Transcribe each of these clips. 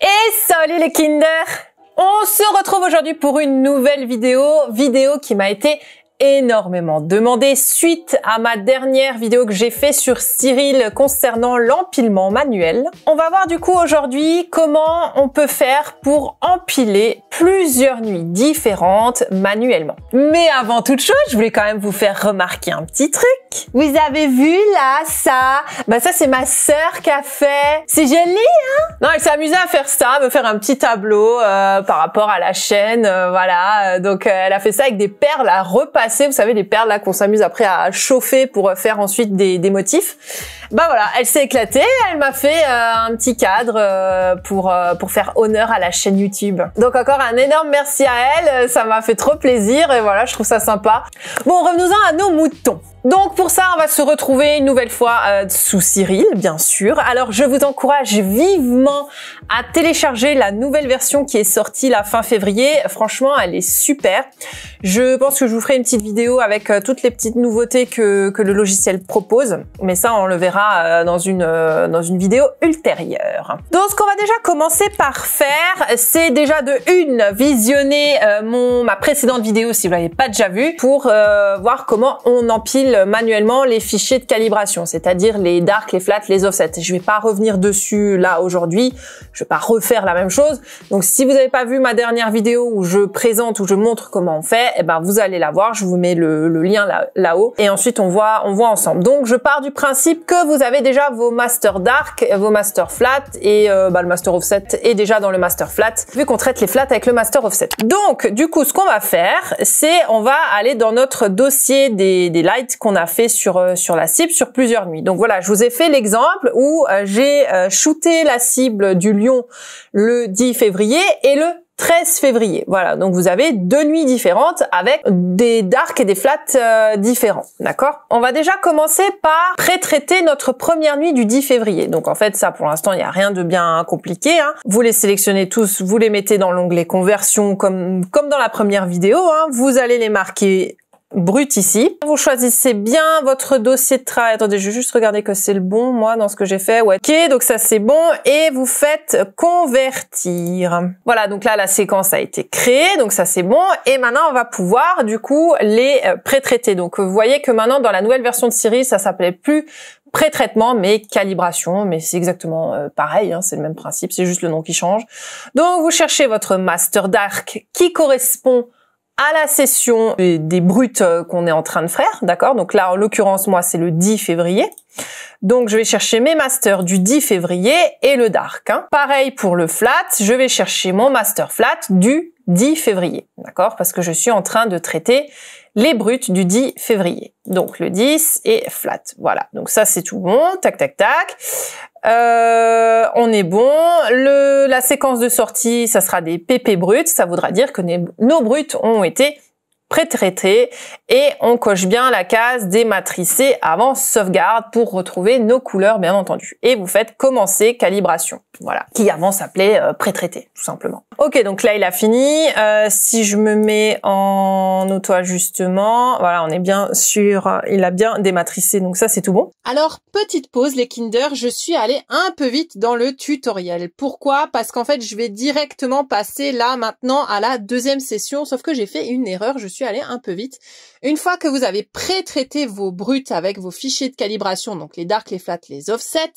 Et salut les Kinder on se retrouve aujourd'hui pour une nouvelle vidéo, vidéo qui m'a été énormément demandé suite à ma dernière vidéo que j'ai fait sur Cyril concernant l'empilement manuel. On va voir du coup aujourd'hui comment on peut faire pour empiler plusieurs nuits différentes manuellement. Mais avant toute chose, je voulais quand même vous faire remarquer un petit truc. Vous avez vu là ça Bah ça c'est ma sœur qui a fait. C'est joli hein Non, elle s'est amusée à faire ça, à me faire un petit tableau euh, par rapport à la chaîne, euh, voilà. Euh, donc elle a fait ça avec des perles à repasser vous savez, les perles là qu'on s'amuse après à chauffer pour euh, faire ensuite des, motifs. Bah voilà, elle s'est éclatée, elle m'a fait euh, un petit cadre euh, pour pour faire honneur à la chaîne YouTube. Donc encore un énorme merci à elle, ça m'a fait trop plaisir et voilà, je trouve ça sympa. Bon, revenons-en à nos moutons. Donc pour ça, on va se retrouver une nouvelle fois euh, sous Cyril, bien sûr. Alors je vous encourage vivement à télécharger la nouvelle version qui est sortie la fin février. Franchement, elle est super. Je pense que je vous ferai une petite vidéo avec euh, toutes les petites nouveautés que, que, le logiciel propose. Mais ça, on le verra euh, dans, une, dans une vidéo ultérieure. Donc ce qu'on va déjà commencer par faire, c'est déjà de une, visionner mon, ma précédente vidéo si vous l'avez pas déjà vue, pour voir comment on empile euh, manuellement les fichiers de calibration, c'est-à-dire les dark, les flats, les offsets. Je vais pas revenir dessus là aujourd'hui, je vais pas refaire la même chose. Donc si vous n'avez pas vu ma dernière vidéo où je présente, où je montre comment on fait, eh ben vous allez la voir, je vous mets le, lien là-haut. et ensuite on voit, on voit ensemble. Donc je pars du principe que vous avez déjà vos master dark, vos master flat et euh, bah, le master offset est déjà dans le master flat, vu qu'on traite les flats avec le master offset. Donc du coup ce qu'on va faire, c'est on va aller dans notre dossier des, des lights a fait sur euh, sur la cible sur plusieurs nuits. Donc voilà, je vous ai fait l'exemple où euh, j'ai euh, shooté la cible du lion le 10 février et le 13 février. Voilà, donc vous avez deux nuits différentes avec des darks et des flats différents, d'accord On va déjà commencer par pré-traiter notre première nuit du 10 février. Donc en fait, ça pour l'instant, il n'y a rien de bien compliqué. Hein. Vous les sélectionnez tous, vous les mettez dans l'onglet conversion comme, comme dans la première vidéo. Hein. Vous allez les marquer brut ici. Vous choisissez bien votre dossier de travail. Attendez, je vais juste regarder que c'est le bon, moi, dans ce que j'ai fait. ok, donc ça c'est bon. Et vous faites convertir. Voilà, donc là, la séquence a été créée, donc ça c'est bon. Et maintenant, on va pouvoir, du coup, les euh, pré-traiter. Donc, vous voyez que maintenant, dans la nouvelle version de Siri, ça s'appelait plus pré-traitement, mais calibration, mais c'est exactement euh, pareil, hein, c'est le même principe, c'est juste le nom qui change. Donc vous cherchez votre master dark qui correspond à la session des, brutes euh, qu'on est en train de faire, d'accord Donc là, en l'occurrence, moi, c'est le 10 février. Donc je vais chercher mes masters du 10 février et le dark. Hein. Pareil pour le flat, je vais chercher mon master flat du 10 février, d'accord Parce que je suis en train de traiter les brutes du 10 février. Donc le 10 est flat, voilà. Donc ça c'est tout bon, tac tac tac. Euh, on est bon. Le, la séquence de sortie, ça sera des PP brutes. Ça voudra dire que nos brutes ont été Prétraité et on coche bien la case dématricé avant sauvegarde pour retrouver nos couleurs bien entendu. Et vous faites commencer calibration. Voilà, qui avant s'appelait euh, prétraité tout simplement. Ok, donc là il a fini. Euh, si je me mets en auto-ajustement, voilà, on est bien sûr, il a bien dématricé, donc ça c'est tout bon. Alors petite pause les Kinder, je suis allé un peu vite dans le tutoriel. Pourquoi Parce qu'en fait je vais directement passer là maintenant à la deuxième session, sauf que j'ai fait une erreur. Je suis allée un peu vite. Une fois que vous avez pré-traité vos brutes avec vos fichiers de calibration, donc les dark, les flats, les offsets,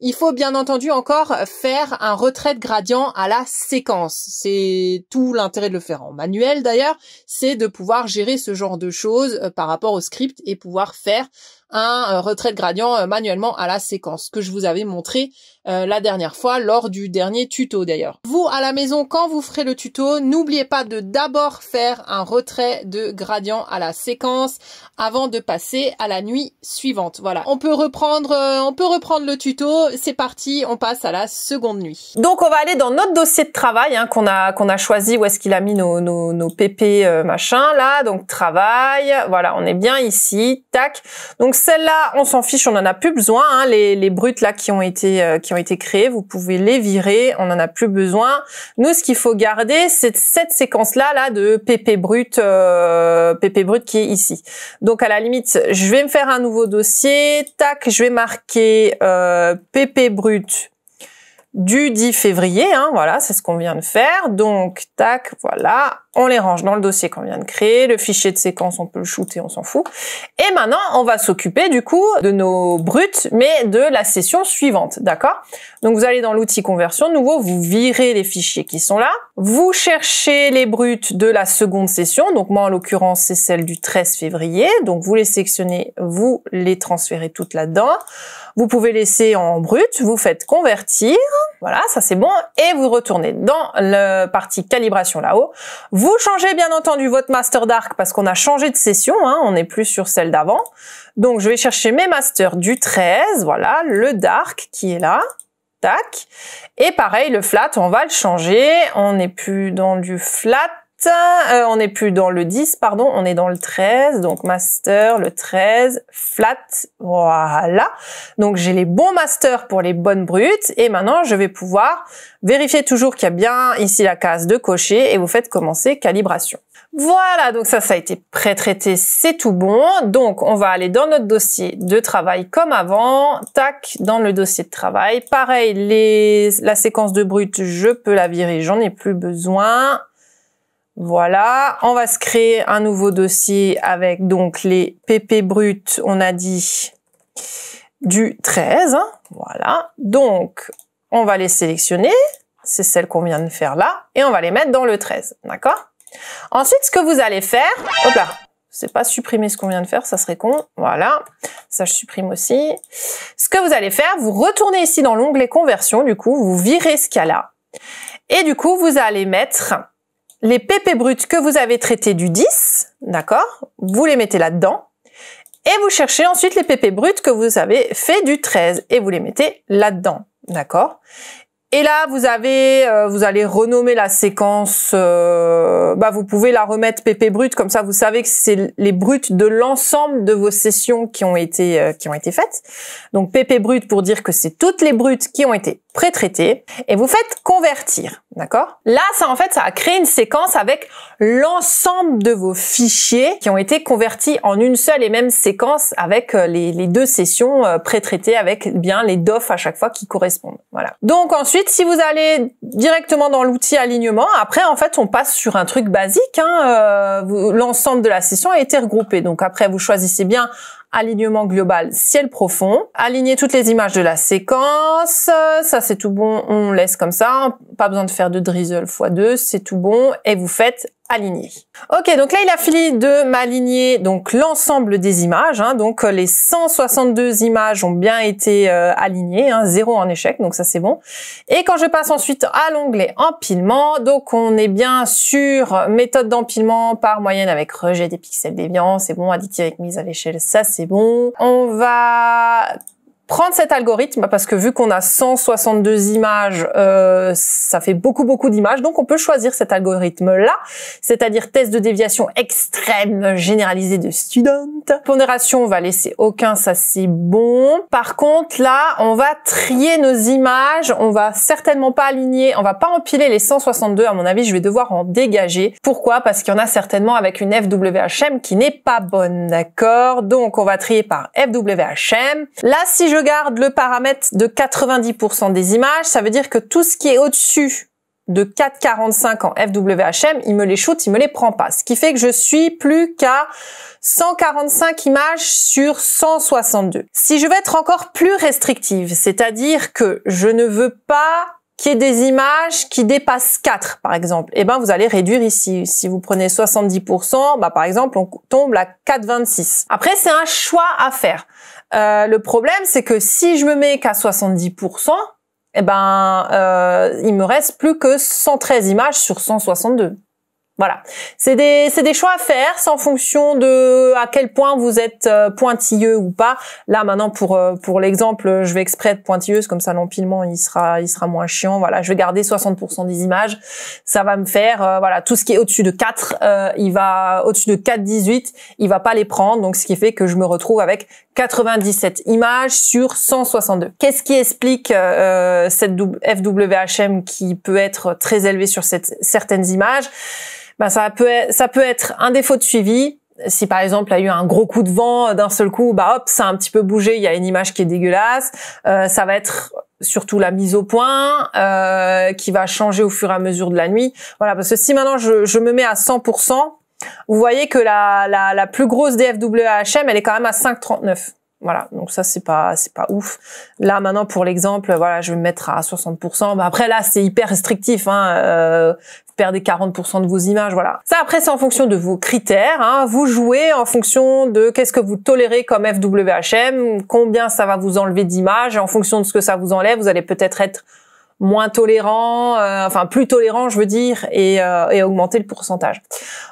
il faut bien entendu encore faire un retrait de gradient à la séquence. C'est tout l'intérêt de le faire en manuel d'ailleurs, c'est de pouvoir gérer ce genre de choses euh, par rapport au script et pouvoir faire un euh, retrait de gradient euh, manuellement à la séquence que je vous avais montré euh, la dernière fois lors du dernier tuto d'ailleurs. Vous à la maison quand vous ferez le tuto, n'oubliez pas de d'abord faire un retrait de gradient à la séquence avant de passer à la nuit suivante. Voilà, on peut reprendre on peut reprendre le tuto, c'est parti, on passe à la seconde nuit. Donc on va aller dans notre dossier de travail hein, qu'on a qu'on a choisi où est-ce qu'il a mis nos nos, nos PP machin là, donc travail, voilà, on est bien ici, tac. Donc celle là on s'en fiche, on n'en a plus besoin. Hein. Les, les brutes là qui ont été euh, qui ont été créées, vous pouvez les virer, on n'en a plus besoin. Nous, ce qu'il faut garder, c'est cette séquence-là là de PP brut, euh, PP brut qui est ici. Donc à la limite, je vais me faire un nouveau dossier. Tac, je vais marquer euh, PP brut du 10 février, hein. voilà, c'est ce qu'on vient de faire. Donc, tac, voilà, on les range dans le dossier qu'on vient de créer, le fichier de séquence, on peut le shooter, on s'en fout. Et maintenant, on va s'occuper du coup de nos bruts, mais de la session suivante, d'accord Donc vous allez dans l'outil conversion, nouveau, vous virez les fichiers qui sont là, vous cherchez les bruts de la seconde session, donc moi en l'occurrence c'est celle du 13 février, donc vous les sélectionnez, vous les transférez toutes là-dedans, vous pouvez laisser en brut, vous faites convertir, voilà, ça c'est bon, et vous retournez dans la partie calibration là-haut, vous changez bien entendu votre master dark parce qu'on a changé de session, hein, on n'est plus sur celle d'avant. Donc je vais chercher mes masters du 13, voilà, le dark qui est là. Tac. Et pareil, le flat, on va le changer. On n'est plus dans du flat, euh, on n'est plus dans le 10, pardon, on est dans le 13. Donc master, le 13, flat, voilà. Donc j'ai les bons masters pour les bonnes brutes. Et maintenant, je vais pouvoir vérifier toujours qu'il y a bien ici la case de cocher et vous faites commencer calibration. Voilà, donc ça, ça a été pré-traité, c'est tout bon. Donc, on va aller dans notre dossier de travail comme avant. Tac, dans le dossier de travail. Pareil, les, la séquence de brutes, je peux la virer, j'en ai plus besoin. Voilà, on va se créer un nouveau dossier avec donc les PP bruts, on a dit du 13. Hein, voilà, donc on va les sélectionner, c'est celle qu'on vient de faire là, et on va les mettre dans le 13, d'accord Ensuite, ce que vous allez faire, hop là, c'est pas supprimer ce qu'on vient de faire, ça serait con, voilà, ça je supprime aussi. Ce que vous allez faire, vous retournez ici dans l'onglet conversion, du coup, vous virez ce qu'il y a là, et du coup, vous allez mettre les PP bruts que vous avez traités du 10, d'accord Vous les mettez là-dedans. Et vous cherchez ensuite les PP bruts que vous avez fait du 13 et vous les mettez là-dedans, d'accord et là, vous avez, euh, vous allez renommer la séquence. Euh, bah, vous pouvez la remettre PP brut, comme ça, vous savez que c'est les brutes de l'ensemble de vos sessions qui ont été euh, qui ont été faites. Donc PP brut pour dire que c'est toutes les brutes qui ont été pré-traitées. Et vous faites convertir. D'accord Là, ça en fait, ça a créé une séquence avec l'ensemble de vos fichiers qui ont été convertis en une seule et même séquence avec euh, les, deux sessions euh, pré-traitées avec bien les DOF à chaque fois qui correspondent. Voilà. Donc ensuite, si vous allez directement dans l'outil alignement, après en fait, on passe sur un truc basique. Hein, euh, l'ensemble de la session a été regroupé. Donc après, vous choisissez bien alignement global ciel profond, aligner toutes les images de la séquence, ça c'est tout bon, on laisse comme ça, pas besoin de faire de drizzle x2, c'est tout bon, et vous faites aligné. Ok, donc là il a fini de m'aligner donc l'ensemble des images. Hein. donc euh, les 162 images ont bien été euh, alignées, hein, zéro en échec, donc ça c'est bon. Et quand je passe ensuite à l'onglet empilement, donc on est bien sur méthode d'empilement par moyenne avec rejet des pixels déviants, c'est bon, additif avec mise à l'échelle, ça c'est bon. On va prendre cet algorithme parce que vu qu'on a 162 images, euh, ça fait beaucoup beaucoup d'images, donc on peut choisir cet algorithme-là, c'est-à-dire test de déviation extrême généralisé de student. Pondération, on va laisser aucun, ça c'est bon. Par contre, là, on va trier nos images, on va certainement pas aligner, on va pas empiler les 162, à mon avis, je vais devoir en dégager. Pourquoi Parce qu'il y en a certainement avec une FWHM qui n'est pas bonne, d'accord Donc on va trier par FWHM. Là, si je garde le paramètre de 90% des images, ça veut dire que tout ce qui est au-dessus de 4,45 en FWHM, il me les shoot, il me les prend pas. Ce qui fait que je suis plus qu'à 145 images sur 162. Si je veux être encore plus restrictive, c'est-à-dire que je ne veux pas qui est des images qui dépassent 4, par exemple, eh ben, vous allez réduire ici. Si vous prenez 70%, bah, par exemple, on tombe à 4,26. Après, c'est un choix à faire. Euh, le problème, c'est que si je me mets qu'à 70%, eh ben, euh, il me reste plus que 113 images sur 162. Voilà, c'est des c'est des choix à faire, sans en fonction de à quel point vous êtes euh, pointilleux ou pas. Là maintenant pour euh, pour l'exemple, je vais exprès être pointilleuse comme ça l'empilement il sera il sera moins chiant. Voilà, je vais garder 60% des images, ça va me faire euh, voilà tout ce qui est au-dessus de 4, il va au-dessus de 4 18, il va pas les prendre donc ce qui fait que je me retrouve avec 97 images sur 162. Qu'est-ce qui explique cette FWHM qui peut être très élevée sur certaines images ben ça peut être, ça peut être un défaut de suivi. Si par exemple il y a eu un gros coup de vent euh, d'un seul coup, bah hop, ça a un petit peu bougé, il y a une image qui est dégueulasse. Euh, ça va être surtout la mise au point euh, qui va changer au fur et à mesure de la nuit. Voilà, parce que si maintenant je, je me mets à 100%, vous voyez que la, la, la plus grosse DFWHM, elle est quand même à 5,39. Voilà, donc ça c'est pas c'est pas ouf. Là maintenant pour l'exemple, voilà, je vais me mettre à 60%. Bah après là c'est hyper restrictif, hein. Euh, vous perdez 40% de vos images, voilà. Ça après c'est en fonction de vos critères. Hein. Vous jouez en fonction de qu'est-ce que vous tolérez comme FWHM, combien ça va vous enlever d'images. En fonction de ce que ça vous enlève, vous allez peut-être être moins tolérant, euh, enfin plus tolérant, je veux dire, et, euh, et augmenter le pourcentage.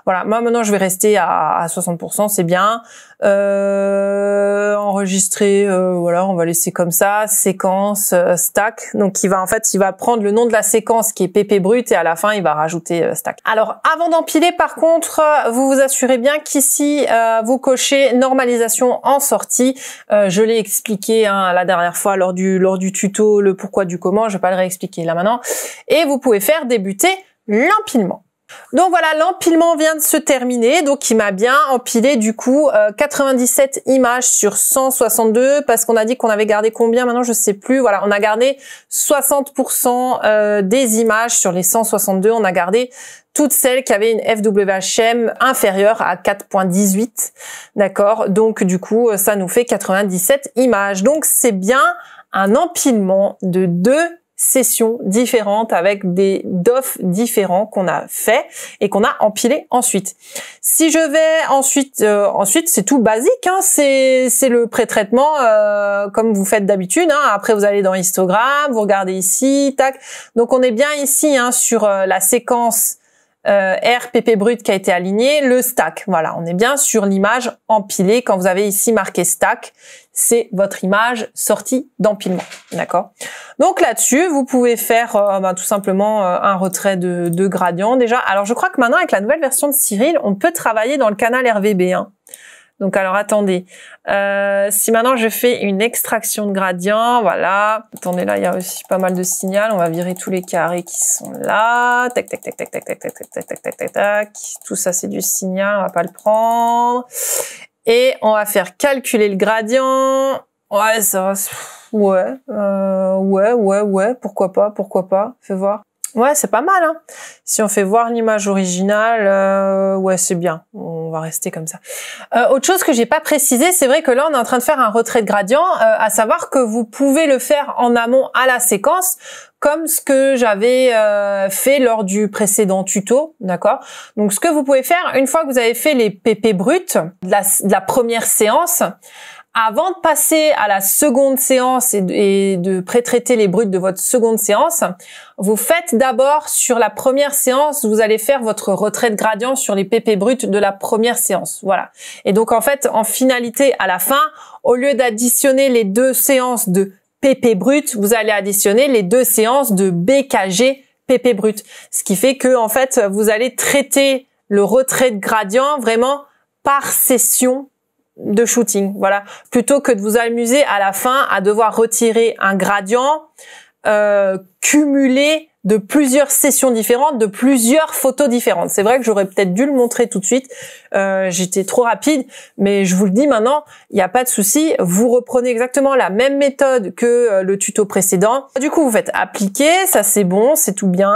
Voilà, moi maintenant je vais rester à, à 60%, c'est bien euh, enregistré, euh, voilà, on va laisser comme ça, séquence, euh, stack. Donc il va en fait, il va prendre le nom de la séquence qui est pp brut et à la fin il va rajouter euh, stack. Alors avant d'empiler, par contre, vous vous assurez bien qu'ici vous cochez normalisation en sortie. je l'ai expliqué hein, la dernière fois lors du lors du tuto le pourquoi du comment. Je vais pas le réexpliquer là maintenant. Et vous pouvez faire débuter l'empilement. Donc voilà, l'empilement vient de se terminer, donc il m'a bien empilé du coup 97 euh, images sur 162 parce qu'on a dit qu'on avait gardé combien maintenant, je sais plus. Voilà, on a gardé 60% euh, des images sur les 162, on a gardé toutes celles qui avaient une FWHM inférieure à 4.18, d'accord Donc du coup, euh, ça nous fait 97 images. Donc c'est bien un empilement de deux sessions différentes avec des DOF différents qu'on a fait et qu'on a empilé ensuite. Si je vais ensuite, euh, ensuite c'est tout basique, hein, c'est le pré-traitement euh, comme vous faites d'habitude. Hein. après vous allez dans histogramme, vous regardez ici, tac. Donc on est bien ici hein, sur euh, la séquence RPP brut qui a été aligné, le stack. Voilà, on est bien sur l'image empilée quand vous avez ici marqué stack c'est votre image sortie d'empilement. D'accord Donc là-dessus, vous pouvez faire tout simplement un retrait de, de, gradient déjà. Alors je crois que maintenant, avec la nouvelle version de Cyril, on peut travailler dans le canal RVB1. Donc alors attendez, euh, si maintenant je fais une extraction de gradient, voilà. Attendez là, il y a aussi pas mal de signal. On va virer tous les carrés qui sont là. Tac tac tac tac tac tac tac tac tac tac tac tac tac. Tout ça c'est du signal, on va pas le prendre. Et on va faire calculer le gradient. Ouais, ça va. Ouais, euh, ouais, ouais, ouais. Pourquoi pas, pourquoi pas. Fais voir. Ouais, c'est pas mal. Hein. Si on fait voir l'image originale, euh, ouais, c'est bien. On va rester comme ça. Euh, autre chose que j'ai pas précisé, c'est vrai que là, on est en train de faire un retrait de gradient, euh, à savoir que vous pouvez le faire en amont à la séquence, comme ce que j'avais fait lors du précédent tuto, d'accord Donc, ce que vous pouvez faire une fois que vous avez fait les PP bruts de la première séance, avant de passer à la seconde séance et de, prétraiter pré-traiter les bruts de votre seconde séance, vous faites d'abord sur la première séance, vous allez faire votre retrait de gradient sur les PP bruts de la première séance. Voilà. Et donc en fait, en finalité, à la fin, au lieu d'additionner les deux séances de PP brut, vous allez additionner les deux séances de BKG PP brut. Ce qui fait que, en fait, vous allez traiter le retrait de gradient vraiment par session de shooting, voilà, plutôt que de vous amuser à la fin à devoir retirer un gradient euh, cumulé de plusieurs sessions différentes, de plusieurs photos différentes. C'est vrai que j'aurais peut-être dû le montrer tout de suite. Euh, j'étais trop rapide, mais je vous le dis maintenant, il n'y a pas de souci. Vous reprenez exactement la même méthode que euh, le tuto précédent. Du coup, vous faites appliquer, ça c'est bon, c'est tout bien.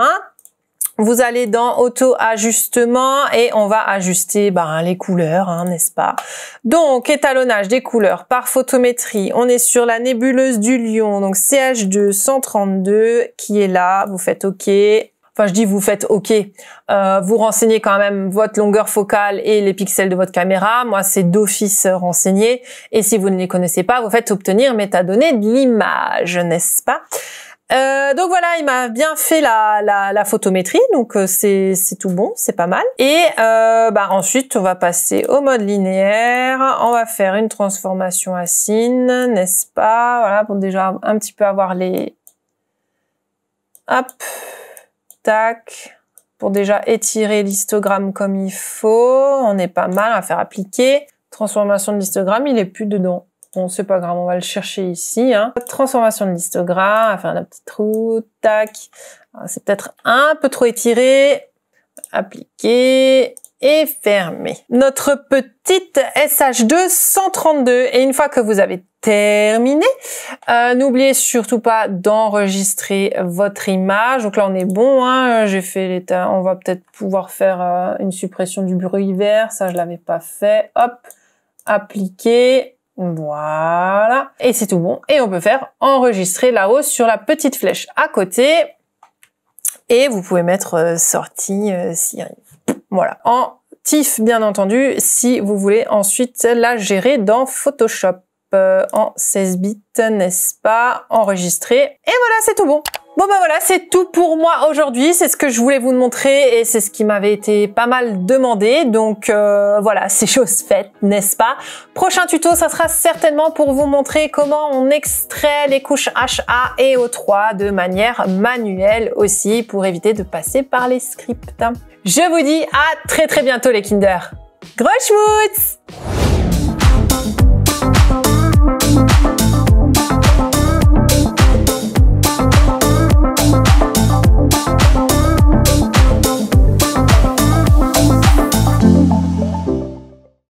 Vous allez dans auto-ajustement et on va ajuster ben, les couleurs, hein, n'est-ce pas Donc, étalonnage des couleurs par photométrie. On est sur la nébuleuse du lion, donc CH2 132 qui est là. Vous faites OK. Enfin, je dis vous faites OK. Euh, vous renseignez quand même votre longueur focale et les pixels de votre caméra. Moi, c'est d'office renseigné. Et si vous ne les connaissez pas, vous faites obtenir métadonnées de l'image, n'est-ce pas euh, donc voilà, il m'a bien fait la, la, la photométrie, donc euh, c'est tout bon, c'est pas mal. Et euh, bah ensuite, on va passer au mode linéaire, on va faire une transformation à sine n'est-ce pas Voilà, pour déjà un petit peu avoir les... Hop, tac, pour déjà étirer l'histogramme comme il faut, on est pas mal, à faire appliquer. Transformation de l'histogramme, il est plus dedans. Bon, c'est pas grave, on va le chercher ici. Hein. Transformation de l'histogramme, faire un petit trou, tac. Ah, c'est peut-être un peu trop étiré. Appliquer et fermer. Notre petite SH2 132. Et une fois que vous avez terminé, euh, n'oubliez surtout pas d'enregistrer votre image. Donc là, on est bon. Hein. J'ai fait l'état. On va peut-être pouvoir faire euh, une suppression du bruit vert. Ça, je l'avais pas fait. Hop, appliquer voilà. Et c'est tout bon. Et on peut faire enregistrer là-haut sur la petite flèche à côté. Et vous pouvez mettre euh, sortie euh, Voilà. En TIFF, bien entendu, si vous voulez ensuite la gérer dans Photoshop euh, en 16 bits, n'est-ce pas Enregistrer. Et voilà, c'est tout bon. Bon ben voilà, c'est tout pour moi aujourd'hui, c'est ce que je voulais vous montrer et c'est ce qui m'avait été pas mal demandé, donc euh, voilà, c'est chose faite, n'est-ce pas Prochain tuto, ça sera certainement pour vous montrer comment on extrait les couches HA et O3 de manière manuelle aussi, pour éviter de passer par les scripts. Je vous dis à très très bientôt les Kinder Gros schmutz